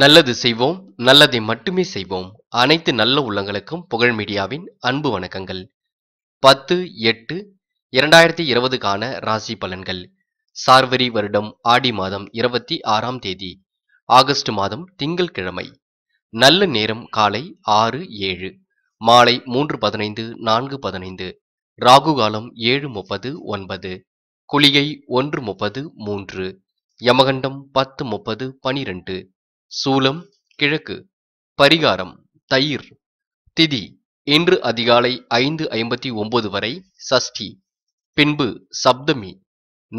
நல்லது செய்வோம் நல்லதை மட்டுமே செய்வோம் அனைத்து நல்ல உள்ளங்களுக்கும் புகழ் மீடியாவின் அன்பு வணக்கங்கள் பத்து எட்டு இரண்டாயிரத்தி இருபதுக்கான ராசி பலன்கள் சார்வரி வருடம் ஆடி மாதம் இருபத்தி ஆறாம் தேதி ஆகஸ்ட் மாதம் திங்கள் கிழமை நல்ல நேரம் காலை ஆறு ஏழு மாலை மூன்று பதினைந்து நான்கு பதினைந்து ராகு காலம் ஏழு முப்பது ஒன்பது குளிகை ஒன்று முப்பது மூன்று யமகண்டம் பத்து முப்பது பனிரெண்டு சூலம் கிழக்கு பரிகாரம் தயிர் திதி இன்று அதிகாலை ஐந்து ஐம்பத்தி ஒன்பது வரை சஷ்டி பின்பு சப்தமி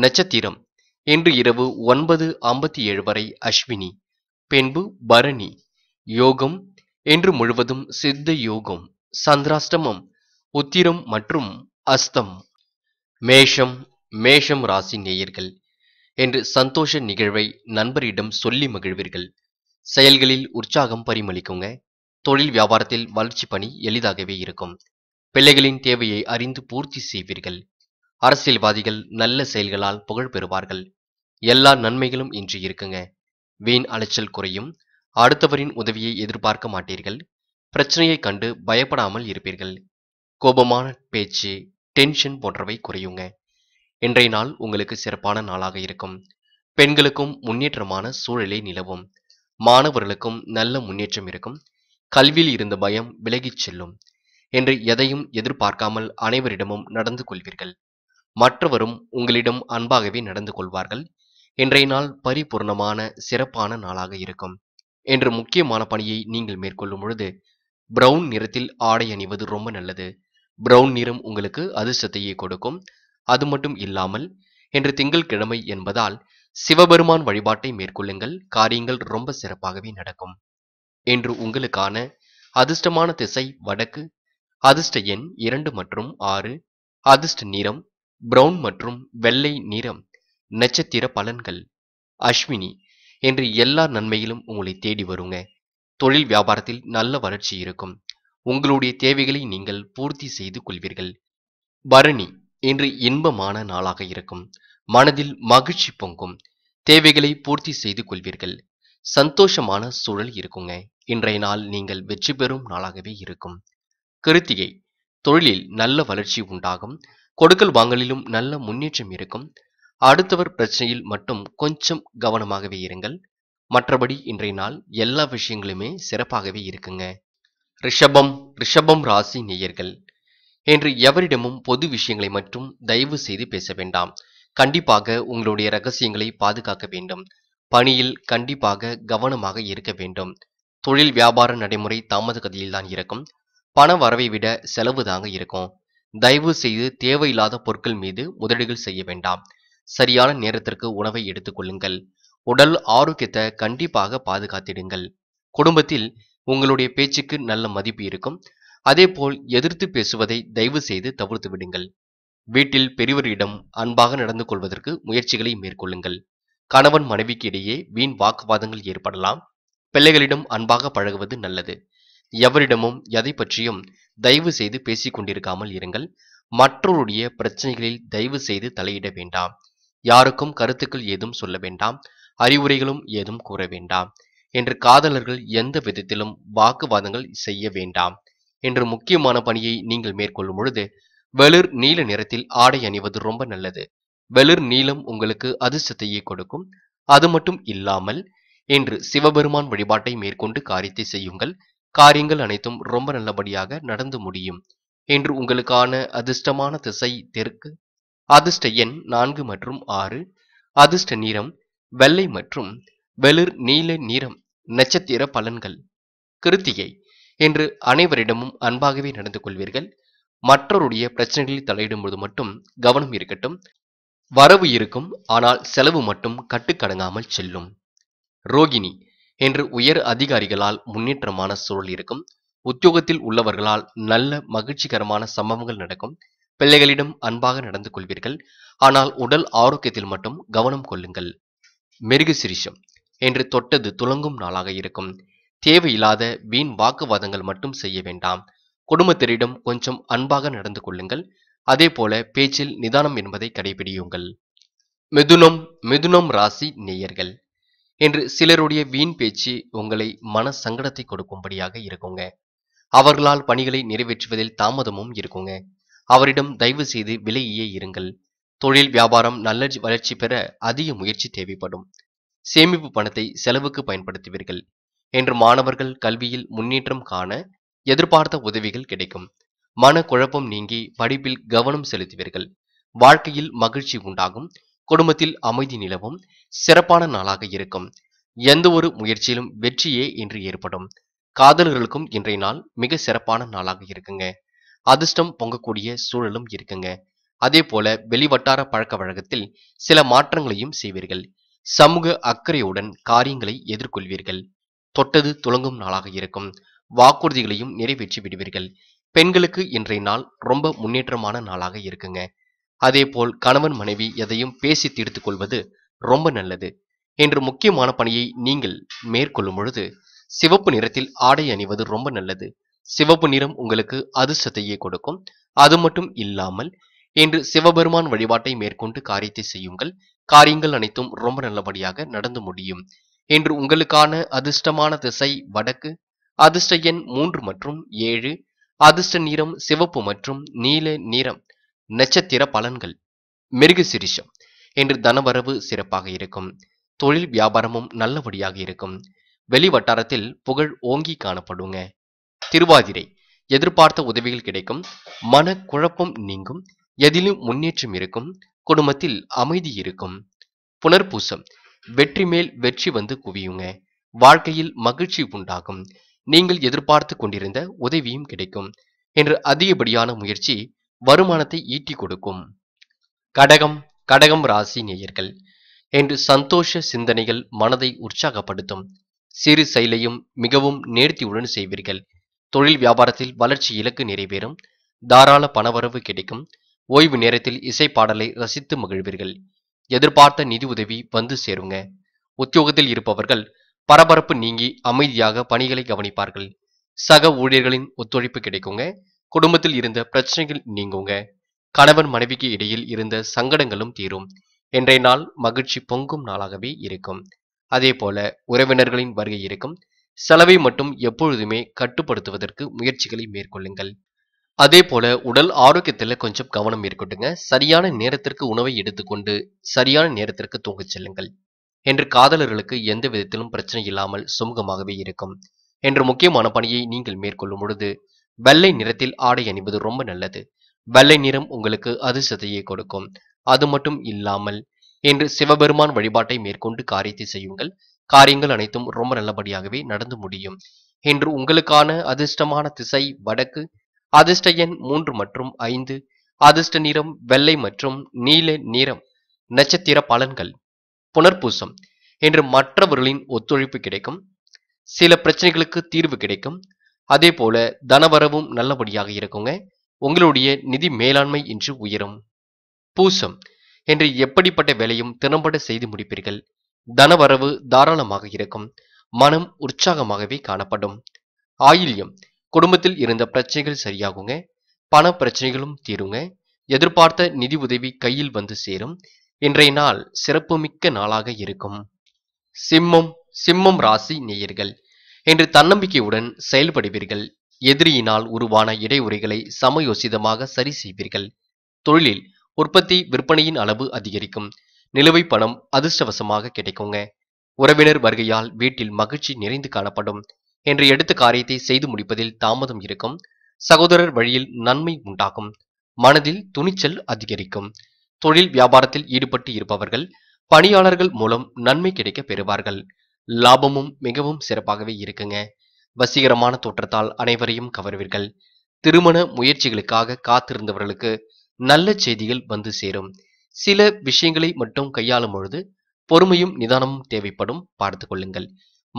நட்சத்திரம் இன்று இரவு ஒன்பது ஐம்பத்தி ஏழு வரை அஸ்வினி பின்பு பரணி யோகம் என்று முழுவதும் சித்த யோகம் சந்திராஷ்டமம் உத்திரம் மற்றும் அஸ்தம் மேஷம் மேஷம் ராசி நேயர்கள் என்று சந்தோஷ நிகழ்வை நண்பரிடம் சொல்லி மகிழ்வீர்கள் செயல்களில் உற்சாகம் பரிமளிக்குங்க தொழில் வியாபாரத்தில் வளர்ச்சி பணி எளிதாகவே இருக்கும் பிள்ளைகளின் தேவையை அறிந்து பூர்த்தி செய்வீர்கள் அரசியல்வாதிகள் நல்ல செயல்களால் புகழ் பெறுவார்கள் எல்லா நன்மைகளும் இன்று இருக்குங்க வீண் அலைச்சல் குறையும் அடுத்தவரின் உதவியை எதிர்பார்க்க மாட்டீர்கள் பிரச்சனையை கண்டு பயப்படாமல் இருப்பீர்கள் கோபமான பேச்சு டென்ஷன் போன்றவை குறையுங்க இன்றைய நாள் உங்களுக்கு சிறப்பான நாளாக இருக்கும் பெண்களுக்கும் முன்னேற்றமான சூழலை நிலவும் மாணவர்களுக்கும் நல்ல முன்னேற்றம் இருக்கும் கல்வியில் இருந்த பயம் விலகிச் செல்லும் என்று எதையும் எதிர்பார்க்காமல் அனைவரிடமும் நடந்து கொள்வீர்கள் மற்றவரும் உங்களிடம் அன்பாகவே நடந்து கொள்வார்கள் இன்றைய நாள் பரிபூர்ணமான சிறப்பான நாளாக இருக்கும் என்று முக்கியமான பணியை நீங்கள் மேற்கொள்ளும் பொழுது பிரவுன் நிறத்தில் ஆடை அணிவது ரொம்ப நல்லது பிரவுன் நிறம் உங்களுக்கு அதிர்ஷ்டத்தையே கொடுக்கும் அது மட்டும் இல்லாமல் இன்று திங்கள்கிழமை என்பதால் சிவபெருமான் வழிபாட்டை மேற்கொள்ளுங்கள் காரியங்கள் ரொம்ப சிறப்பாகவே நடக்கும் என்று உங்களுக்கான அதிர்ஷ்டமான திசை வடக்கு அதிர்ஷ்ட எண் இரண்டு மற்றும் ஆறு அதிர்ஷ்ட நிறம் பிரவுன் மற்றும் வெள்ளை நிறம் நட்சத்திர பலன்கள் அஸ்வினி என்று எல்லா நன்மையிலும் உங்களை தேடி வருங்க தொழில் வியாபாரத்தில் நல்ல வளர்ச்சி இருக்கும் உங்களுடைய தேவைகளை நீங்கள் பூர்த்தி செய்து கொள்வீர்கள் பரணி இன்று இன்பமான நாளாக இருக்கும் மனதில் மகிழ்ச்சி பொங்கும் தேவைகளை பூர்த்தி செய்து கொள்வீர்கள் சந்தோஷமான சூழல் இருக்குங்க இன்றைய நாள் நீங்கள் வெற்றி பெறும் நாளாகவே இருக்கும் கிருத்திகை தொழிலில் நல்ல வளர்ச்சி உண்டாகும் கொடுக்கல் வாங்கலிலும் நல்ல முன்னேற்றம் இருக்கும் அடுத்தவர் பிரச்சனையில் மட்டும் கொஞ்சம் கவனமாகவே இருங்கள் மற்றபடி இன்றைய நாள் எல்லா விஷயங்களுமே சிறப்பாகவே இருக்குங்க ரிஷபம் ரிஷபம் ராசி நேயர்கள் என்று எவரிடமும் பொது விஷயங்களை மட்டும் தயவு செய்து பேச வேண்டாம் கண்டிப்பாக உங்களுடைய ரகசியங்களை பாதுகாக்க வேண்டும் பணியில் கண்டிப்பாக கவனமாக இருக்க வேண்டும் தொழில் வியாபார நடைமுறை தாமத கதியில் தான் இருக்கும் பண வரவை விட செலவு தாங்க இருக்கும் தயவு செய்து தேவையில்லாத பொருட்கள் மீது முதலீடுகள் செய்ய வேண்டாம் சரியான நேரத்திற்கு உணவை எடுத்துக்கொள்ளுங்கள் உடல் ஆரோக்கியத்தை கண்டிப்பாக பாதுகாத்திடுங்கள் குடும்பத்தில் உங்களுடைய பேச்சுக்கு நல்ல மதிப்பு இருக்கும் அதேபோல் எதிர்த்து பேசுவதை தயவு செய்து தவிர்த்து விடுங்கள் வீட்டில் பெரியவரிடம் அன்பாக நடந்து கொள்வதற்கு முயற்சிகளை மேற்கொள்ளுங்கள் கணவன் மனைவிக்கு இடையே வீண் வாக்குவாதங்கள் ஏற்படலாம் பிள்ளைகளிடம் அன்பாக பழகுவது நல்லது எவரிடமும் எதை பற்றியும் தயவு செய்து பேசிக் கொண்டிருக்காமல் இருங்கள் மற்றவருடைய பிரச்சனைகளில் தயவு செய்து தலையிட வேண்டாம் யாருக்கும் கருத்துக்கள் ஏதும் சொல்ல வேண்டாம் அறிவுரைகளும் ஏதும் கூற வேண்டாம் என்று காதலர்கள் எந்த விதத்திலும் வாக்குவாதங்கள் செய்ய வேண்டாம் என்று முக்கியமான பணியை நீங்கள் மேற்கொள்ளும் பொழுது வெளிர் நீல நிறத்தில் ஆடை அணிவது ரொம்ப நல்லது வெளிர் நீலம் உங்களுக்கு அதிர்ஷ்டத்தையே கொடுக்கும் அது மட்டும் இல்லாமல் என்று சிவபெருமான் வழிபாட்டை மேற்கொண்டு காரியத்தை செய்யுங்கள் காரியங்கள் அனைத்தும் ரொம்ப நல்லபடியாக நடந்து முடியும் என்று உங்களுக்கான அதிர்ஷ்டமான திசை தெற்கு அதிர்ஷ்ட எண் நான்கு மற்றும் ஆறு அதிர்ஷ்ட நிறம் வெள்ளை மற்றும் வெளிர் நீல நிறம் நட்சத்திர பலன்கள் கிருத்திகை என்று அனைவரிடமும் அன்பாகவே நடந்து கொள்வீர்கள் மற்றவருடைய பிரச்சனைகளில் தலையிடும்போது மட்டும் கவனம் இருக்கட்டும் வரவு இருக்கும் ஆனால் செலவு மட்டும் கட்டுக்கடங்காமல் செல்லும் ரோகிணி என்று உயர் அதிகாரிகளால் முன்னேற்றமான சூழல் இருக்கும் உத்தியோகத்தில் உள்ளவர்களால் நல்ல மகிழ்ச்சிகரமான சம்பவங்கள் நடக்கும் பிள்ளைகளிடம் அன்பாக நடந்து கொள்வீர்கள் ஆனால் உடல் ஆரோக்கியத்தில் மட்டும் கவனம் கொள்ளுங்கள் மெருகு சிரிஷம் என்று தொட்டது துளங்கும் நாளாக இருக்கும் தேவையில்லாத வீண் வாக்குவாதங்கள் மட்டும் செய்ய வேண்டாம் குடும்பத்தினரிடம் கொஞ்சம் அன்பாக நடந்து கொள்ளுங்கள் அதே போல பேச்சில் நிதானம் என்பதை கடைபிடியுங்கள் மிதுனம் மிதுனம் ராசி நேயர்கள் என்று சிலருடைய வீண் பேச்சு உங்களை மன சங்கடத்தை கொடுக்கும்படியாக இருக்குங்க அவர்களால் பணிகளை நிறைவேற்றுவதில் தாமதமும் இருக்குங்க அவரிடம் தயவு செய்து விலகியே இருங்கள் தொழில் வியாபாரம் நல்ல வளர்ச்சி பெற அதிக முயற்சி தேவைப்படும் சேமிப்பு பணத்தை செலவுக்கு பயன்படுத்துவீர்கள் என்று மாணவர்கள் கல்வியில் முன்னேற்றம் காண எதிர்பார்த்த உதவிகள் கிடைக்கும் மன குழப்பம் நீங்கி படிப்பில் கவனம் செலுத்துவீர்கள் வாழ்க்கையில் மகிழ்ச்சி உண்டாகும் குடும்பத்தில் அமைதி நிலவும் சிறப்பான நாளாக இருக்கும் எந்த ஒரு முயற்சியிலும் வெற்றியே இன்று ஏற்படும் காதலர்களுக்கும் இன்றைய நாள் மிக சிறப்பான நாளாக இருக்குங்க அதிர்ஷ்டம் பொங்கக்கூடிய சூழலும் இருக்குங்க அதே போல வெளிவட்டார பழக்க வழக்கத்தில் சில மாற்றங்களையும் செய்வீர்கள் சமூக அக்கறையுடன் காரியங்களை எதிர்கொள்வீர்கள் தொட்டது துளங்கும் நாளாக இருக்கும் வாக்குறுதிகளையும் நிறைவேற்றி விடுவீர்கள் பெண்களுக்கு இன்றைய நாள் ரொம்ப முன்னேற்றமான நாளாக இருக்குங்க அதே போல் கணவன் மனைவி எதையும் பேசி தீர்த்துக் கொள்வது ரொம்ப நல்லது என்று முக்கியமான பணியை நீங்கள் மேற்கொள்ளும் பொழுது சிவப்பு நிறத்தில் ஆடை அணிவது ரொம்ப நல்லது சிவப்பு நிறம் உங்களுக்கு அதிர்ஷ்டத்தையே கொடுக்கும் அது மட்டும் இல்லாமல் என்று சிவபெருமான் வழிபாட்டை மேற்கொண்டு காரியத்தை செய்யுங்கள் காரியங்கள் அனைத்தும் ரொம்ப நல்லபடியாக நடந்து முடியும் என்று உங்களுக்கான அதிர்ஷ்டமான திசை வடக்கு அதிர்ஷ்ட எண் மூன்று மற்றும் ஏழு அதிர்ஷ்ட நிறம் சிவப்பு மற்றும் நீல நிறம் நட்சத்திர பலன்கள் மிருகு சிரிஷம் என்று தனவரவு சிறப்பாக இருக்கும் தொழில் வியாபாரமும் நல்லபடியாக இருக்கும் வெளி வட்டாரத்தில் புகழ் ஓங்கி காணப்படுங்க திருவாதிரை எதிர்பார்த்த உதவிகள் கிடைக்கும் மன குழப்பம் நீங்கும் எதிலும் முன்னேற்றம் இருக்கும் குடும்பத்தில் அமைதி இருக்கும் புனர்பூசம் வெற்றி மேல் வெற்றி வந்து குவியுங்க வாழ்க்கையில் மகிழ்ச்சி உண்டாகும் நீங்கள் எதிர்பார்த்து கொண்டிருந்த உதவியும் கிடைக்கும் என்று அதிகப்படியான முயற்சி வருமானத்தை ஈட்டி கொடுக்கும் கடகம் கடகம் ராசி நேயர்கள் என்று சந்தோஷ சிந்தனைகள் மனதை உற்சாகப்படுத்தும் சிறு செயலையும் மிகவும் நேர்த்தியுடன் செய்வீர்கள் தொழில் வியாபாரத்தில் வளர்ச்சி இலக்கு நிறைவேறும் தாராள பணவரவு கிடைக்கும் ஓய்வு நேரத்தில் இசை பாடலை ரசித்து மகிழ்வீர்கள் எதிர்பார்த்த நிதி உதவி வந்து சேருங்க உத்தியோகத்தில் இருப்பவர்கள் பரபரப்பு நீங்கி அமைதியாக பணிகளை கவனிப்பார்கள் சக ஊழியர்களின் ஒத்துழைப்பு கிடைக்குங்க குடும்பத்தில் இருந்த பிரச்சனைகள் நீங்குங்க கணவன் மனைவிக்கு இடையில் இருந்த சங்கடங்களும் தீரும் இன்றைய நாள் மகிழ்ச்சி பொங்கும் நாளாகவே இருக்கும் அதே போல உறவினர்களின் வருகை இருக்கும் செலவை மட்டும் எப்பொழுதுமே கட்டுப்படுத்துவதற்கு முயற்சிகளை மேற்கொள்ளுங்கள் அதே போல உடல் ஆரோக்கியத்தில் கொஞ்சம் கவனம் மேற்கொட்டுங்க சரியான நேரத்திற்கு உணவை எடுத்துக்கொண்டு சரியான நேரத்திற்கு தூங்கச் செல்லுங்கள் என்று காதலர்களுக்கு எந்த விதத்திலும் பிரச்சனை இல்லாமல் சுமூகமாகவே இருக்கும் என்று முக்கியமான பணியை நீங்கள் மேற்கொள்ளும் பொழுது வெள்ளை நிறத்தில் ஆடை அணிவது ரொம்ப நல்லது வெள்ளை நிறம் உங்களுக்கு அதிர்ஷ்டத்தையே கொடுக்கும் அது மட்டும் இல்லாமல் என்று சிவபெருமான் வழிபாட்டை மேற்கொண்டு காரியத்தை செய்யுங்கள் காரியங்கள் அனைத்தும் ரொம்ப நல்லபடியாகவே நடந்து முடியும் என்று உங்களுக்கான அதிர்ஷ்டமான திசை வடக்கு அதிர்ஷ்ட எண் மூன்று மற்றும் ஐந்து அதிர்ஷ்ட நிறம் வெள்ளை மற்றும் நீல நிறம் நட்சத்திர பலன்கள் புனர்பூசம் என்று மற்றவர்களின் ஒத்துழைப்பு கிடைக்கும் சில பிரச்சனைகளுக்கு தீர்வு கிடைக்கும் அதே போல தனவரவும் நல்லபடியாக இருக்குங்க உங்களுடைய நிதி மேலாண்மை இன்று உயரும் பூசம் என்று எப்படிப்பட்ட வேலையும் திறம்பட செய்து முடிப்பீர்கள் தனவரவு தாராளமாக இருக்கும் மனம் உற்சாகமாகவே காணப்படும் ஆயில்யம் குடும்பத்தில் இருந்த பிரச்சனைகள் சரியாகுங்க பண பிரச்சனைகளும் தீருங்க எதிர்பார்த்த நிதி உதவி கையில் வந்து சேரும் இன்றைய நாள் சிறப்புமிக்க நாளாக இருக்கும் சிம்மம் சிம்மம் ராசி நேயர்கள் என்று தன்னம்பிக்கையுடன் செயல்படுவீர்கள் எதிரியினால் உருவான இடைவுறைகளை சமயோசிதமாக சரி செய்வீர்கள் தொழிலில் உற்பத்தி விற்பனையின் அளவு அதிகரிக்கும் நிலுவை பணம் அதிர்ஷ்டவசமாக கிடைக்குங்க உறவினர் வருகையால் வீட்டில் மகிழ்ச்சி நிறைந்து காணப்படும் என்று எடுத்த காரியத்தை செய்து முடிப்பதில் தாமதம் இருக்கும் சகோதரர் வழியில் நன்மை உண்டாகும் மனதில் துணிச்சல் அதிகரிக்கும் தொழில் வியாபாரத்தில் ஈடுபட்டு இருப்பவர்கள் பணியாளர்கள் மூலம் நன்மை கிடைக்க பெறுவார்கள் லாபமும் மிகவும் சிறப்பாகவே இருக்குங்க வசீகரமான தோற்றத்தால் அனைவரையும் கவர்வீர்கள் திருமண முயற்சிகளுக்காக காத்திருந்தவர்களுக்கு நல்ல செய்திகள் வந்து சேரும் சில விஷயங்களை மட்டும் கையாளும் பொழுது பொறுமையும் நிதானமும் தேவைப்படும் பார்த்து கொள்ளுங்கள்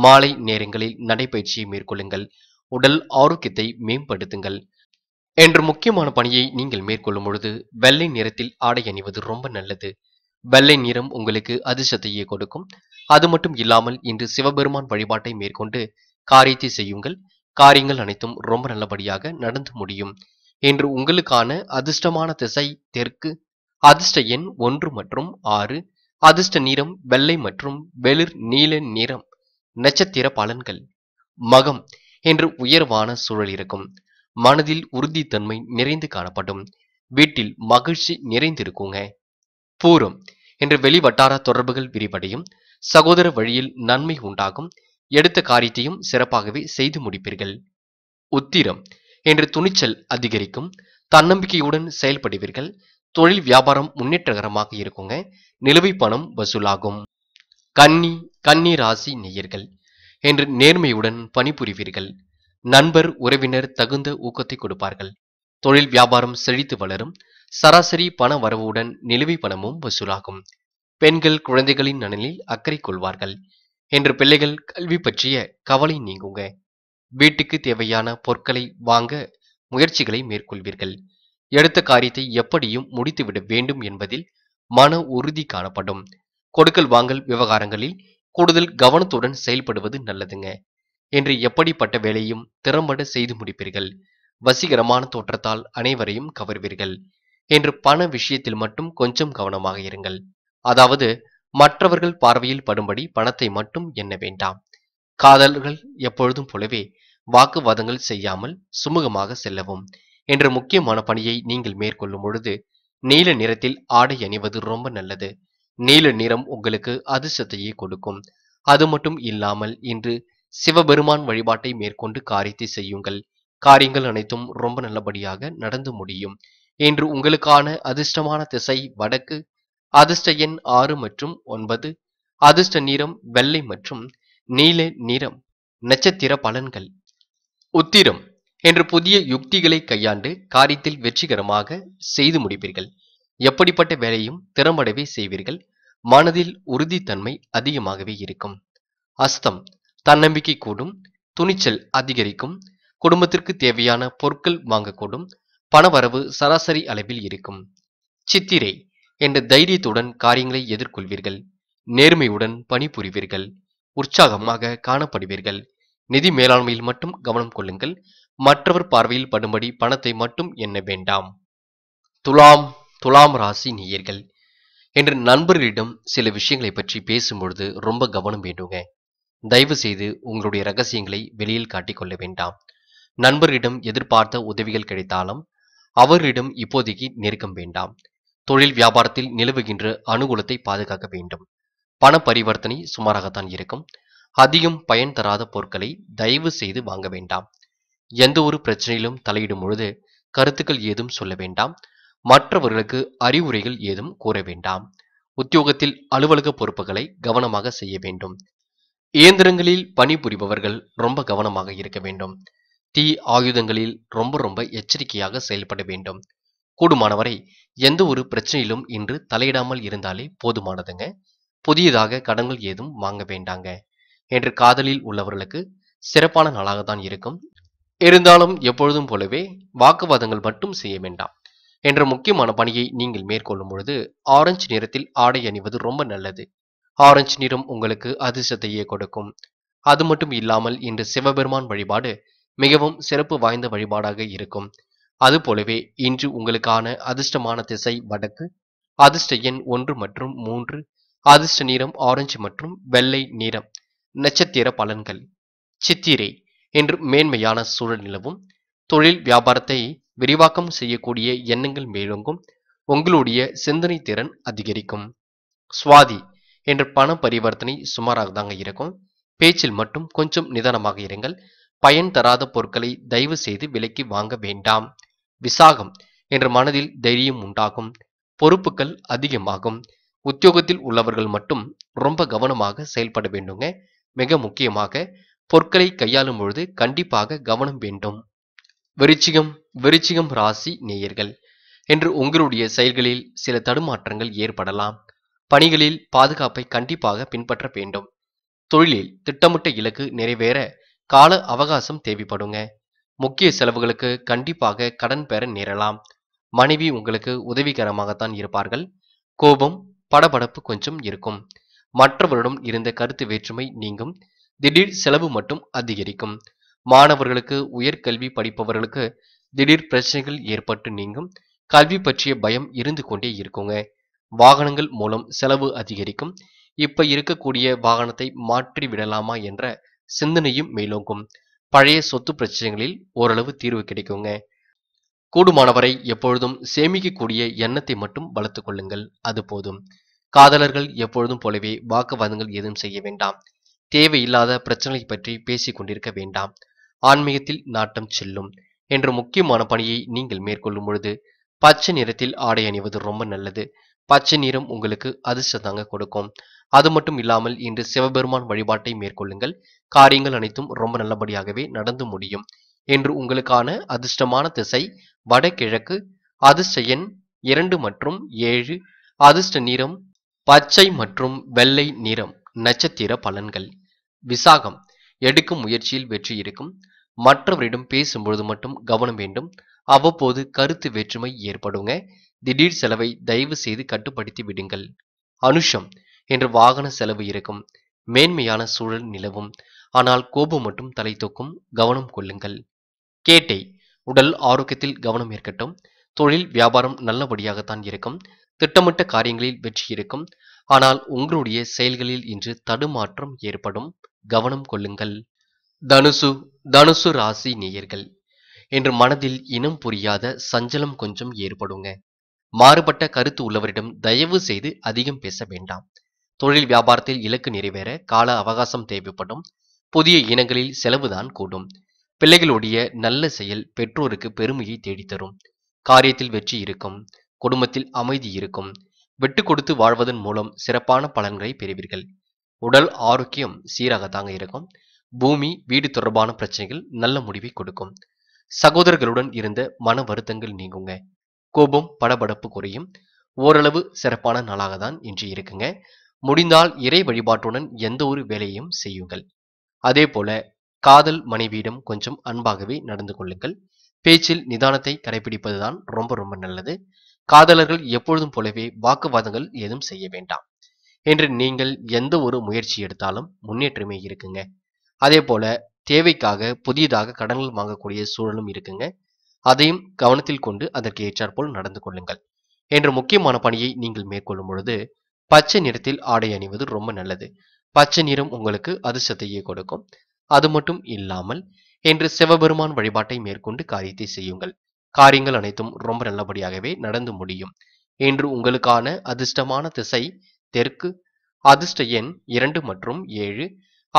மாலை நேரங்களில் நடைபயிற்சியை மேற்கொள்ளுங்கள் உடல் ஆரோக்கியத்தை மேம்படுத்துங்கள் என்று முக்கியமான பணியை நீங்கள் மேற்கொள்ளும் பொழுது வெள்ளை நிறத்தில் ஆடை அணிவது ரொம்ப நல்லது வெள்ளை நிறம் உங்களுக்கு அதிர்ஷ்டத்தையே கொடுக்கும் அது மட்டும் இல்லாமல் இன்று சிவபெருமான் வழிபாட்டை மேற்கொண்டு காரியத்தை செய்யுங்கள் காரியங்கள் அனைத்தும் ரொம்ப நல்லபடியாக நடந்து முடியும் என்று உங்களுக்கான அதிர்ஷ்டமான திசை தெற்கு அதிர்ஷ்ட எண் ஒன்று மற்றும் ஆறு அதிர்ஷ்ட நிறம் வெள்ளை மற்றும் வெளிர் நீல நிறம் நட்சத்திர பலன்கள் மகம் என்று உயர்வான சூழல் இருக்கும் மனதில் உறுதித்தன்மை நிறைந்து காணப்படும் வீட்டில் மகிழ்ச்சி நிறைந்திருக்குங்க பூரம் என்ற வெளிவட்டார தொடர்புகள் விரிவடையும் சகோதர வழியில் நன்மை உண்டாகும் எடுத்த காரியத்தையும் சிறப்பாகவே செய்து முடிப்பீர்கள் உத்திரம் என்ற துணிச்சல் அதிகரிக்கும் தன்னம்பிக்கையுடன் செயல்படுவீர்கள் தொழில் வியாபாரம் முன்னேற்றகரமாக இருக்குங்க நிலுவை பணம் வசூலாகும் கன்னி கன்னி ராசி நெய்யர்கள் என்று நேர்மையுடன் பணிபுரிவீர்கள் நண்பர் உறவினர் தகுந்த ஊக்கத்தை கொடுப்பார்கள் தொழில் வியாபாரம் செழித்து வளரும் சராசரி பண வரவுடன் நிலுவை பணமும் வசூலாகும் பெண்கள் குழந்தைகளின் நலனில் அக்கறை கொள்வார்கள் என்று பிள்ளைகள் கல்வி பற்றிய கவலை நீங்குங்க வீட்டுக்கு தேவையான பொருட்களை வாங்க முயற்சிகளை மேற்கொள்வீர்கள் எடுத்த காரியத்தை எப்படியும் முடித்துவிட வேண்டும் என்பதில் மன உறுதி காணப்படும் கொடுக்கல் வாங்கல் விவகாரங்களில் கூடுதல் கவனத்துடன் செயல்படுவது நல்லதுங்க என்று எப்படிப்பட்ட வேலையும் திறம்பட செய்து முடிப்பீர்கள் வசீகரமான தோற்றத்தால் அனைவரையும் கவர்வீர்கள் என்று பண விஷயத்தில் மட்டும் கொஞ்சம் கவனமாக இருங்கள் அதாவது மற்றவர்கள் பார்வையில் படும்படி பணத்தை மட்டும் எண்ண வேண்டாம் காதல்கள் எப்பொழுதும் போலவே வாக்குவாதங்கள் செய்யாமல் சுமூகமாக செல்லவும் என்ற முக்கியமான பணியை நீங்கள் மேற்கொள்ளும் பொழுது நீல நிறத்தில் ஆடை அணிவது ரொம்ப நல்லது நீல நிறம் உங்களுக்கு அதிர்ஷ்டத்தையே கொடுக்கும் அது மட்டும் இல்லாமல் இன்று சிவபெருமான் வழிபாட்டை மேற்கொண்டு காரியத்தை செய்யுங்கள் காரியங்கள் அனைத்தும் ரொம்ப நல்லபடியாக நடந்து முடியும் இன்று உங்களுக்கான அதிர்ஷ்டமான திசை வடக்கு அதிர்ஷ்ட எண் ஆறு மற்றும் ஒன்பது அதிர்ஷ்ட நிறம் வெள்ளை மற்றும் நீல நிறம் நட்சத்திர பலன்கள் உத்திரம் என்று புதிய யுக்திகளை கையாண்டு காரியத்தில் வெற்றிகரமாக செய்து முடிப்பீர்கள் எப்படிப்பட்ட வேலையும் திறம்படவே செய்வீர்கள் மனதில் உறுதித்தன்மை அதிகமாகவே இருக்கும் அஸ்தம் தன்னம்பிக்கை கூடும் துணிச்சல் அதிகரிக்கும் குடும்பத்திற்கு தேவையான பொருட்கள் வாங்கக்கூடும் பணவரவு சராசரி அளவில் இருக்கும் சித்திரை என்ற தைரியத்துடன் காரியங்களை எதிர்கொள்வீர்கள் நேர்மையுடன் பணிபுரிவீர்கள் உற்சாகமாக காணப்படுவீர்கள் நிதி மேலாண்மையில் மட்டும் கவனம் கொள்ளுங்கள் மற்றவர் பார்வையில் படும்படி பணத்தை மட்டும் எண்ண வேண்டாம் துலாம் துலாம் ராசி நீயர்கள் என்று நண்பர்களிடம் சில விஷயங்களை பற்றி பேசும்பொழுது ரொம்ப கவனம் வேண்டுங்க தயவு செய்து உங்களுடைய ரகசியங்களை வெளியில் காட்டிக்கொள்ள வேண்டாம் நண்பரிடம் எதிர்பார்த்த உதவிகள் கிடைத்தாலும் அவரிடம் இப்போதைக்கு நெருக்கம் வேண்டாம் தொழில் வியாபாரத்தில் நிலவுகின்ற அனுகூலத்தை பாதுகாக்க வேண்டும் பண பரிவர்த்தனை சுமாராகத்தான் இருக்கும் அதிகம் பயன் தராத பொருட்களை தயவு செய்து வாங்க வேண்டாம் எந்த ஒரு பிரச்சனையிலும் தலையிடும் பொழுது கருத்துக்கள் ஏதும் சொல்ல வேண்டாம் மற்றவர்களுக்கு அறிவுரைகள் ஏதும் கூற வேண்டாம் உத்தியோகத்தில் அலுவலக பொறுப்புகளை கவனமாக செய்ய வேண்டும் இயந்திரங்களில் பணிபுரிபவர்கள் ரொம்ப கவனமாக இருக்க வேண்டும் தீ ஆயுதங்களில் ரொம்ப ரொம்ப எச்சரிக்கையாக செயல்பட வேண்டும் கூடுமானவரை எந்த ஒரு பிரச்சனையிலும் இன்று தலையிடாமல் இருந்தாலே போதுமானதுங்க புதியதாக கடன்கள் ஏதும் வாங்க வேண்டாங்க என்று காதலில் உள்ளவர்களுக்கு சிறப்பான நாளாக தான் இருக்கும் இருந்தாலும் எப்பொழுதும் போலவே வாக்குவாதங்கள் மட்டும் செய்ய வேண்டாம் என்ற முக்கியமான பணியை நீங்கள் மேற்கொள்ளும் பொழுது ஆரஞ்சு நிறத்தில் ஆடை அணிவது ரொம்ப நல்லது ஆரஞ்சு நிறம் உங்களுக்கு அதிர்ஷ்டத்தையே கொடுக்கும் அது மட்டும் இல்லாமல் இன்று சிவபெருமான் வழிபாடு மிகவும் சிறப்பு வாய்ந்த வழிபாடாக இருக்கும் அது போலவே இன்று உங்களுக்கான அதிர்ஷ்டமான திசை வடக்கு அதிர்ஷ்ட எண் ஒன்று மற்றும் மூன்று அதிர்ஷ்ட நிறம் ஆரஞ்சு மற்றும் வெள்ளை நிறம் நட்சத்திர பலன்கள் சித்திரை என்று மேன்மையான சூழல் நிலவும் தொழில் வியாபாரத்தை விரிவாக்கம் செய்யக்கூடிய எண்ணங்கள் மேலோங்கும் உங்களுடைய சிந்தனை திறன் அதிகரிக்கும் சுவாதி என்று பண பரிவர்த்தனை சுமாராக தாங்க இருக்கும் பேச்சில் மட்டும் கொஞ்சம் நிதானமாக இருங்கள் பயன் தராத பொருட்களை தயவு செய்து விலைக்கு வாங்க வேண்டாம் விசாகம் என்ற மனதில் தைரியம் உண்டாகும் பொறுப்புகள் அதிகமாகும் உத்தியோகத்தில் உள்ளவர்கள் மட்டும் ரொம்ப கவனமாக செயல்பட வேண்டுங்க மிக முக்கியமாக பொருட்களை கையாளும் பொழுது கண்டிப்பாக கவனம் வேண்டும் விருச்சிகம் விருச்சிகம் ராசி நேயர்கள் என்று உங்களுடைய செயல்களில் சில தடுமாற்றங்கள் ஏற்படலாம் பணிகளில் பாதுகாப்பை கண்டிப்பாக பின்பற்ற வேண்டும் தொழிலில் திட்டமிட்ட இலக்கு நிறைவேற கால அவகாசம் தேவைப்படுங்க முக்கிய செலவுகளுக்கு கண்டிப்பாக கடன் பெற நேரலாம் மனைவி உங்களுக்கு உதவிகரமாகத்தான் இருப்பார்கள் கோபம் படபடப்பு கொஞ்சம் இருக்கும் மற்றவரிடம் இருந்த கருத்து வேற்றுமை நீங்கும் திடீர் செலவு மட்டும் அதிகரிக்கும் மாணவர்களுக்கு உயர்கல்வி படிப்பவர்களுக்கு திடீர் பிரச்சனைகள் ஏற்பட்டு நீங்கும் கல்வி பற்றிய பயம் இருந்து கொண்டே இருக்குங்க வாகனங்கள் மூலம் செலவு அதிகரிக்கும் இப்ப இருக்கக்கூடிய வாகனத்தை மாற்றி விடலாமா என்ற சிந்தனையும் மேலோங்கும் பழைய சொத்து பிரச்சனைகளில் ஓரளவு தீர்வு கிடைக்குங்க கூடுமானவரை எப்பொழுதும் சேமிக்கக்கூடிய எண்ணத்தை மட்டும் வளர்த்து கொள்ளுங்கள் அது போதும் காதலர்கள் எப்பொழுதும் போலவே வாக்குவாதங்கள் எதுவும் செய்ய வேண்டாம் தேவையில்லாத பிரச்சனை பற்றி பேசிக் கொண்டிருக்க வேண்டாம் ஆன்மீகத்தில் நாட்டம் செல்லும் என்ற முக்கியமான பணியை நீங்கள் மேற்கொள்ளும் பொழுது பச்சை நிறத்தில் ஆடை அணிவது ரொம்ப நல்லது பச்சை நிறம் உங்களுக்கு அதிர்ஷ்டத்தாங்க கொடுக்கும் அது மட்டும் இல்லாமல் இன்று சிவபெருமான் வழிபாட்டை மேற்கொள்ளுங்கள் காரியங்கள் அனைத்தும் ரொம்ப நல்லபடியாகவே நடந்து முடியும் என்று உங்களுக்கான அதிர்ஷ்டமான திசை வடகிழக்கு அதிர்ஷ்ட எண் இரண்டு மற்றும் ஏழு அதிர்ஷ்ட நிறம் பச்சை மற்றும் வெள்ளை நிறம் நட்சத்திர பலன்கள் விசாகம் எடுக்கும் முயற்சியில் வெற்றி இருக்கும் மற்றவரிடம் பேசும்பொழுது மட்டும் கவனம் வேண்டும் அவ்வப்போது கருத்து வேற்றுமை ஏற்படுங்க திடீர் செலவை தயவு செய்து கட்டுப்படுத்தி விடுங்கள் அனுஷம் என்று வாகன செலவு இருக்கும் மேன்மையான சூழல் நிலவும் ஆனால் கோபம் மட்டும் தலை தூக்கும் கவனம் கொள்ளுங்கள் கேட்டை உடல் ஆரோக்கியத்தில் கவனம் இருக்கட்டும் தொழில் வியாபாரம் நல்லபடியாகத்தான் இருக்கும் திட்டமிட்ட காரியங்களில் வெற்றி இருக்கும் ஆனால் உங்களுடைய செயல்களில் இன்று தடுமாற்றம் ஏற்படும் கவனம் கொள்ளுங்கள் தனுசு தனுசு ராசி நேயர்கள் என்று மனதில் இனம் புரியாத சஞ்சலம் கொஞ்சம் ஏற்படுங்க மாறுபட்ட கருத்து உள்ளவரிடம் தயவு செய்து அதிகம் பேச வேண்டாம் தொழில் வியாபாரத்தில் இலக்கு நிறைவேற கால அவகாசம் தேவைப்படும் புதிய இனங்களில் செலவுதான் கூடும் பிள்ளைகளுடைய நல்ல செயல் பெற்றோருக்கு பெருமையை தேடித்தரும் காரியத்தில் வெற்றி இருக்கும் குடும்பத்தில் அமைதி இருக்கும் வெட்டு கொடுத்து வாழ்வதன் மூலம் சிறப்பான பலன்களை பெறுவீர்கள் உடல் ஆரோக்கியம் சீராகத்தாங்க இருக்கும் பூமி வீடு தொடர்பான பிரச்சனைகள் நல்ல முடிவை கொடுக்கும் சகோதரர்களுடன் இருந்த மன வருத்தங்கள் நீங்குங்க கோபம் படபடப்பு குறையும் ஓரளவு சிறப்பான நாளாக தான் இன்று இருக்குங்க முடிந்தால் இறை வழிபாட்டுடன் எந்த ஒரு வேலையும் செய்யுங்கள் அதே போல காதல் மனைவியிடம் கொஞ்சம் அன்பாகவே நடந்து கொள்ளுங்கள் பேச்சில் நிதானத்தை கடைபிடிப்பதுதான் ரொம்ப ரொம்ப நல்லது காதலர்கள் எப்பொழுதும் போலவே வாக்குவாதங்கள் ஏதும் செய்ய வேண்டாம் என்று நீங்கள் எந்த ஒரு முயற்சி எடுத்தாலும் முன்னேற்றமே இருக்குங்க அதே போல தேவைக்காக புதியதாக கடன்கள் வாங்கக்கூடிய சூழலும் இருக்குங்க அதையும் கவனத்தில் கொண்டு அதற்கு ஏற்றாற்போல் நடந்து கொள்ளுங்கள் என்ற முக்கியமான பணியை நீங்கள் மேற்கொள்ளும் பொழுது பச்சை நிறத்தில் ஆடை அணிவது ரொம்ப நல்லது பச்சை நிறம் உங்களுக்கு அதிர்ஷ்டத்தையே கொடுக்கும் அது மட்டும் இல்லாமல் என்று சிவபெருமான் வழிபாட்டை மேற்கொண்டு காரியத்தை செய்யுங்கள் காரியங்கள் அனைத்தும் ரொம்ப நல்லபடியாகவே நடந்து முடியும் என்று உங்களுக்கான அதிர்ஷ்டமான திசை தெற்கு அதிர்ஷ்ட எண் இரண்டு மற்றும் ஏழு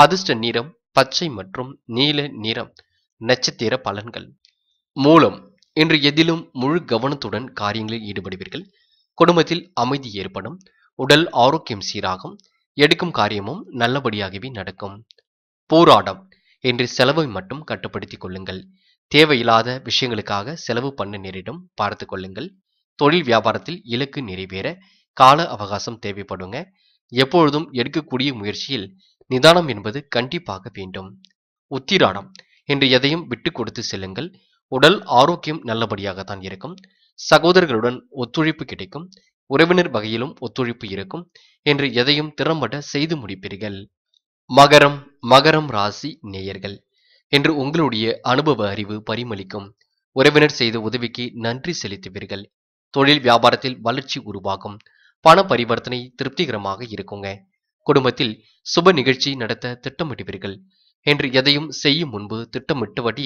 அதிர்ஷ்ட நிறம் பச்சை மற்றும் நீல நிறம் நட்சத்திர பலன்கள் மூலம் இன்று எதிலும் முழு கவனத்துடன் காரியங்களில் ஈடுபடுவீர்கள் குடும்பத்தில் அமைதி ஏற்படும் உடல் ஆரோக்கியம் சீராகும் எடுக்கும் காரியமும் நல்லபடியாகவே நடக்கும் போராடம் என்று செலவை மட்டும் கட்டுப்படுத்திக் கொள்ளுங்கள் தேவையில்லாத விஷயங்களுக்காக செலவு பண்ண நேரிடும் பார்த்து கொள்ளுங்கள் தொழில் வியாபாரத்தில் இலக்கு நிறைவேற கால அவகாசம் தேவைப்படுங்க எப்பொழுதும் எடுக்கக்கூடிய முயற்சியில் நிதானம் என்பது கண்டிப்பாக வேண்டும் உத்திராடம் என்று எதையும் விட்டு கொடுத்து செல்லுங்கள் உடல் ஆரோக்கியம் நல்லபடியாகத்தான் இருக்கும் சகோதரர்களுடன் ஒத்துழைப்பு கிடைக்கும் உறவினர் வகையிலும் ஒத்துழைப்பு இருக்கும் என்று எதையும் திறம்பட செய்து முடிப்பீர்கள் மகரம் மகரம் ராசி நேயர்கள் என்று உங்களுடைய அனுபவ அறிவு பரிமளிக்கும் உறவினர் செய்த உதவிக்கு நன்றி செலுத்துவீர்கள் தொழில் வியாபாரத்தில் வளர்ச்சி உருவாகும் பண பரிவர்த்தனை திருப்திகரமாக இருக்குங்க குடும்பத்தில் சுப நிகழ்ச்சி நடத்த திட்டமிட்டுவீர்கள் என்று எதையும் செய்யும் முன்பு திட்டமிட்டபடி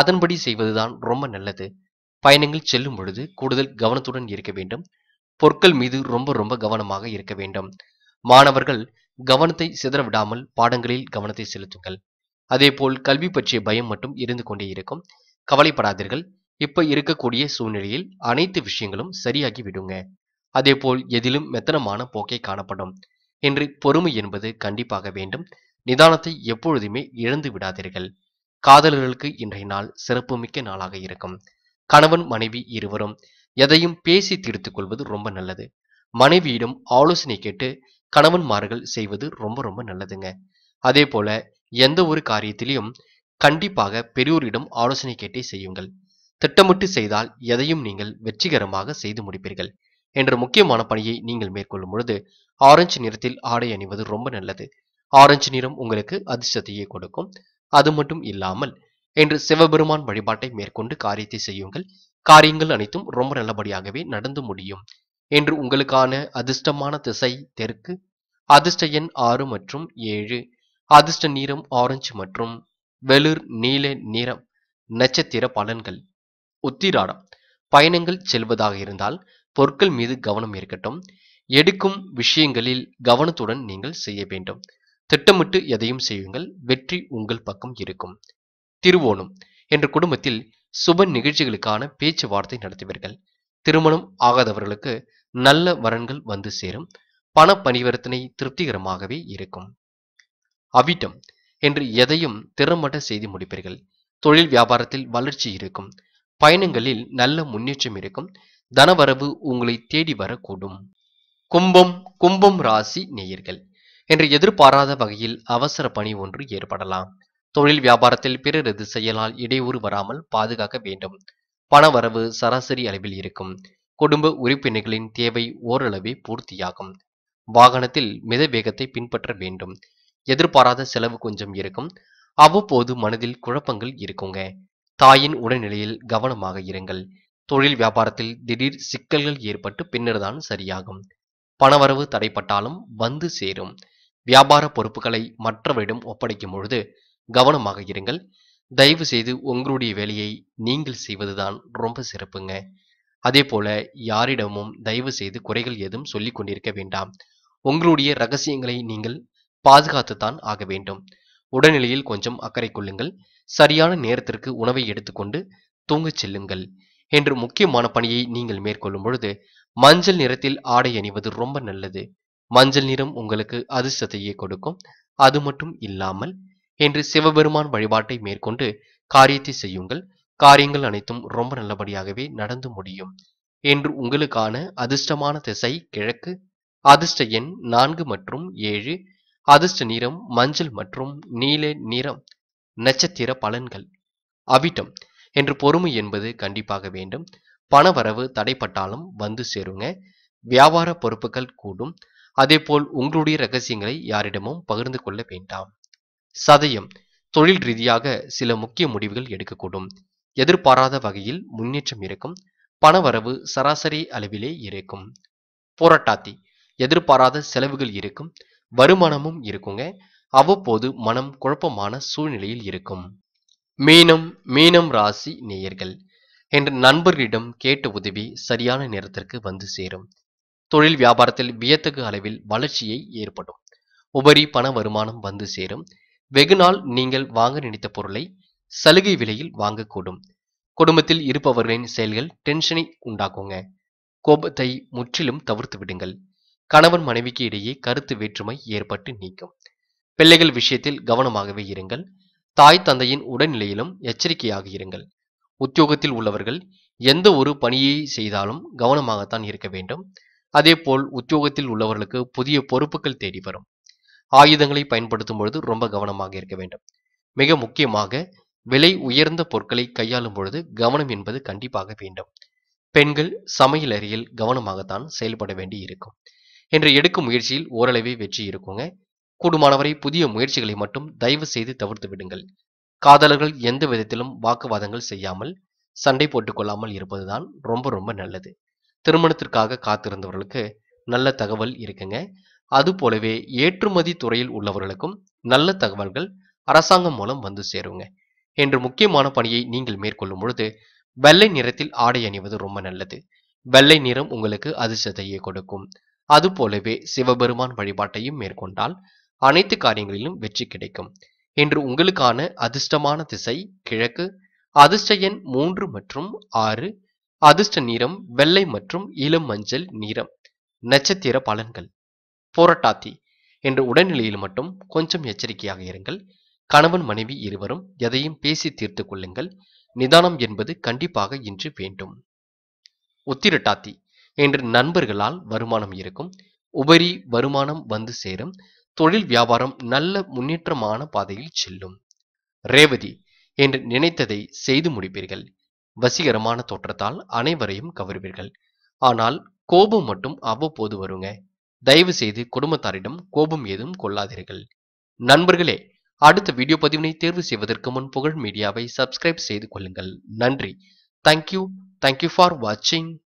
அதன்படி செய்வதுதான் ரொம்ப நல்லது பயணங்கள் செல்லும் பொழுது கூடுதல் கவனத்துடன் இருக்க வேண்டும் பொருட்கள் மீது ரொம்ப ரொம்ப கவனமாக இருக்க வேண்டும் மாணவர்கள் கவனத்தை சிதறவிடாமல் பாடங்களில் கவனத்தை செலுத்துங்கள் அதேபோல் கல்வி பற்றிய பயம் மட்டும் இருந்து கொண்டே இருக்கும் கவலைப்படாதீர்கள் இப்ப இருக்கக்கூடிய சூழ்நிலையில் அனைத்து விஷயங்களும் சரியாகி விடுங்க அதேபோல் எதிலும் மெத்தனமான போக்கை காணப்படும் என்று பொறுமை என்பது கண்டிப்பாக வேண்டும் நிதானத்தை எப்பொழுதுமே இழந்து விடாதீர்கள் காதலர்களுக்கு இன்றைய நாள் சிறப்புமிக்க நாளாக இருக்கும் கணவன் மனைவி இருவரும் எதையும் பேசி தீர்த்து கொள்வது ரொம்ப நல்லது மனைவியிடம் ஆலோசனை கேட்டு கணவன்மார்கள் செய்வது ரொம்ப ரொம்ப நல்லதுங்க அதே போல எந்த ஒரு காரியத்திலையும் கண்டிப்பாக பெரியோரிடம் ஆலோசனை கேட்டே செய்யுங்கள் திட்டமிட்டு செய்தால் எதையும் நீங்கள் வெற்றிகரமாக செய்து முடிப்பீர்கள் என்ற முக்கியமான பணியை நீங்கள் மேற்கொள்ளும் பொழுது ஆரஞ்சு நிறத்தில் ஆடை அணிவது ரொம்ப நல்லது ஆரஞ்சு நிறம் உங்களுக்கு அதிர்ஷ்டத்தையே கொடுக்கும் அது மட்டும் இல்லாமல் என்று சிவபெருமான் வழிபாட்டை மேற்கொண்டு காரியத்தை செய்யுங்கள் காரியங்கள் அனைத்தும் ரொம்ப நல்லபடியாகவே நடந்து முடியும் என்று உங்களுக்கான அதிர்ஷ்டமான திசை தெற்கு அதிர்ஷ்ட எண் ஆறு மற்றும் ஏழு அதிர்ஷ்ட நீரம் ஆரஞ்சு மற்றும் வெளிர் நீல நிறம் நட்சத்திர பலன்கள் உத்திராடம் பயணங்கள் செல்வதாக இருந்தால் பொருட்கள் மீது கவனம் இருக்கட்டும் எடுக்கும் விஷயங்களில் கவனத்துடன் நீங்கள் செய்ய வேண்டும் திட்டமிட்டு எதையும் செய்யுங்கள் வெற்றி உங்கள் பக்கம் இருக்கும் திருவோணம் என்ற குடும்பத்தில் சுப நிகழ்ச்சிகளுக்கான பேச்சுவார்த்தை நடத்துவீர்கள் திருமணம் ஆகாதவர்களுக்கு நல்ல வரன்கள் வந்து சேரும் பண பரிவர்த்தனை திருப்திகரமாகவே இருக்கும் அவிட்டம் என்று எதையும் திறம்பட செய்து முடிப்பீர்கள் தொழில் வியாபாரத்தில் வளர்ச்சி இருக்கும் பயணங்களில் நல்ல முன்னேற்றம் இருக்கும் தனவரவு உங்களை தேடி வரக்கூடும் கும்பம் கும்பம் ராசி நேயர்கள் என்று எதிர்பாராத வகையில் அவசர பணி ஒன்று ஏற்படலாம் தொழில் வியாபாரத்தில் பிறரது செயலால் இடையூறு வராமல் பாதுகாக்க வேண்டும் பணவரவு சராசரி அளவில் இருக்கும் குடும்ப உறுப்பினர்களின் தேவை ஓரளவே பூர்த்தியாகும் வாகனத்தில் மித வேகத்தை பின்பற்ற வேண்டும் எதிர்பாராத செலவு கொஞ்சம் இருக்கும் அவ்வப்போது மனதில் குழப்பங்கள் இருக்குங்க தாயின் உடல்நிலையில் கவனமாக இருங்கள் தொழில் வியாபாரத்தில் திடீர் சிக்கல்கள் ஏற்பட்டு பின்னர்தான் சரியாகும் பணவரவு தடைப்பட்டாலும் வந்து சேரும் வியாபார பொறுப்புகளை மற்றவரிடம் ஒப்படைக்கும் பொழுது கவனமாக இருங்கள் தயவு செய்து உங்களுடைய வேலையை நீங்கள் செய்வதுதான் ரொம்ப சிறப்புங்க அதே போல யாரிடமும் தயவு செய்து குறைகள் எதுவும் சொல்லிக் கொண்டிருக்க வேண்டாம் உங்களுடைய ரகசியங்களை நீங்கள் பாதுகாத்துத்தான் ஆக வேண்டும் உடல்நிலையில் கொஞ்சம் அக்கறை கொள்ளுங்கள் சரியான நேரத்திற்கு உணவை எடுத்துக்கொண்டு தூங்கச் செல்லுங்கள் என்று முக்கியமான பணியை நீங்கள் மேற்கொள்ளும் பொழுது மஞ்சள் நிறத்தில் ஆடை அணிவது ரொம்ப நல்லது மஞ்சள் நிறம் உங்களுக்கு அதிர்ஷ்டத்தையே கொடுக்கும் அது மட்டும் இல்லாமல் என்று சிவபெருமான் வழிபாட்டை மேற்கொண்டு காரியத்தை செய்யுங்கள் காரியங்கள் அனைத்தும் ரொம்ப நல்லபடியாகவே நடந்து முடியும் என்று உங்களுக்கான அதிர்ஷ்டமான திசை கிழக்கு அதிர்ஷ்ட எண் நான்கு மற்றும் ஏழு அதிர்ஷ்ட நிறம் மஞ்சள் மற்றும் நீல நிறம் நட்சத்திர பலன்கள் அவிட்டம் என்று பொறுமை என்பது கண்டிப்பாக வேண்டும் பண வரவு தடைப்பட்டாலும் வந்து சேருங்க வியாபார பொறுப்புகள் கூடும் அதேபோல் உங்களுடைய ரகசியங்களை யாரிடமும் பகிர்ந்து கொள்ள வேண்டாம் சதயம் தொழில் ரீதியாக சில முக்கிய முடிவுகள் எடுக்கக்கூடும் எதிர்பாராத வகையில் முன்னேற்றம் இருக்கும் பணவரவு சராசரி அளவிலே இருக்கும் போராட்டாத்தி எதிர்பாராத செலவுகள் இருக்கும் வருமானமும் இருக்குங்க அவ்வப்போது மனம் குழப்பமான சூழ்நிலையில் இருக்கும் மீனம் மீனம் ராசி நேயர்கள் என்ற நண்பர்களிடம் கேட்ட உதவி சரியான நேரத்திற்கு வந்து சேரும் தொழில் வியாபாரத்தில் வியத்தகு அளவில் வளர்ச்சியை ஏற்படும் உபரி பண வருமானம் வந்து சேரும் வெகுநாள் நீங்கள் வாங்க நினைத்த பொருளை சலுகை விலையில் வாங்கக்கூடும் குடும்பத்தில் இருப்பவர்களின் செயல்கள் டென்ஷனை உண்டாக்குங்க கோபத்தை முற்றிலும் தவிர்த்து விடுங்கள் கணவன் மனைவிக்கு இடையே கருத்து வேற்றுமை ஏற்பட்டு நீக்கும் பிள்ளைகள் விஷயத்தில் கவனமாகவே இருங்கள் தாய் தந்தையின் உடல்நிலையிலும் எச்சரிக்கையாக இருங்கள் உத்தியோகத்தில் உள்ளவர்கள் எந்த ஒரு பணியை செய்தாலும் கவனமாகத்தான் இருக்க வேண்டும் அதேபோல் உத்தியோகத்தில் உள்ளவர்களுக்கு புதிய பொறுப்புகள் தேடி வரும் ஆயுதங்களை பயன்படுத்தும் பொழுது ரொம்ப கவனமாக இருக்க வேண்டும் மிக முக்கியமாக விலை உயர்ந்த பொருட்களை கையாளும் பொழுது கவனம் என்பது கண்டிப்பாக வேண்டும் பெண்கள் சமையல் அறையில் கவனமாகத்தான் செயல்பட வேண்டி இருக்கும் என்று எடுக்கும் முயற்சியில் ஓரளவே வெற்றி இருக்குங்க கூடுமானவரை புதிய முயற்சிகளை மட்டும் தயவு செய்து தவிர்த்து விடுங்கள் காதலர்கள் எந்த விதத்திலும் வாக்குவாதங்கள் செய்யாமல் சண்டை போட்டுக்கொள்ளாமல் இருப்பதுதான் ரொம்ப ரொம்ப நல்லது திருமணத்திற்காக காத்திருந்தவர்களுக்கு நல்ல தகவல் இருக்குங்க அது போலவே ஏற்றுமதி துறையில் உள்ளவர்களுக்கும் நல்ல தகவல்கள் அரசாங்கம் மூலம் வந்து சேருங்க என்று முக்கியமான பணியை நீங்கள் மேற்கொள்ளும் பொழுது வெள்ளை நிறத்தில் ஆடை அணிவது ரொம்ப நல்லது வெள்ளை நிறம் உங்களுக்கு அதிர்ஷ்டத்தையே கொடுக்கும் அது போலவே சிவபெருமான் வழிபாட்டையும் மேற்கொண்டால் அனைத்து காரியங்களிலும் வெற்றி கிடைக்கும் என்று உங்களுக்கான அதிர்ஷ்டமான திசை கிழக்கு அதிர்ஷ்ட எண் மூன்று மற்றும் ஆறு அதிர்ஷ்ட நிறம் வெள்ளை மற்றும் இளம் மஞ்சள் நிறம் நட்சத்திர பலன்கள் போராட்டாத்தி என்ற உடல்நிலையில் மட்டும் கொஞ்சம் எச்சரிக்கையாக இருங்கள் கணவன் மனைவி இருவரும் எதையும் பேசி தீர்த்து கொள்ளுங்கள் நிதானம் என்பது கண்டிப்பாக இன்று வேண்டும் உத்திரட்டாத்தி என்று நண்பர்களால் வருமானம் இருக்கும் உபரி வருமானம் வந்து சேரும் தொழில் வியாபாரம் நல்ல முன்னேற்றமான பாதையில் செல்லும் ரேவதி என்று நினைத்ததை செய்து முடிப்பீர்கள் வசீகரமான தோற்றத்தால் அனைவரையும் கவருவீர்கள் ஆனால் கோபம் மட்டும் அவ்வப்போது வருங்க தயவு செய்து குடும்பத்தாரிடம் கோபம் ஏதும் கொள்ளாதீர்கள் நண்பர்களே அடுத்த வீடியோ பதிவினை தேர்வு செய்வதற்கு முன் புகழ் மீடியாவை சப்ஸ்கிரைப் செய்து கொள்ளுங்கள் நன்றி தேங்க்யூ தேங்க்யூ ஃபார் வாட்சிங்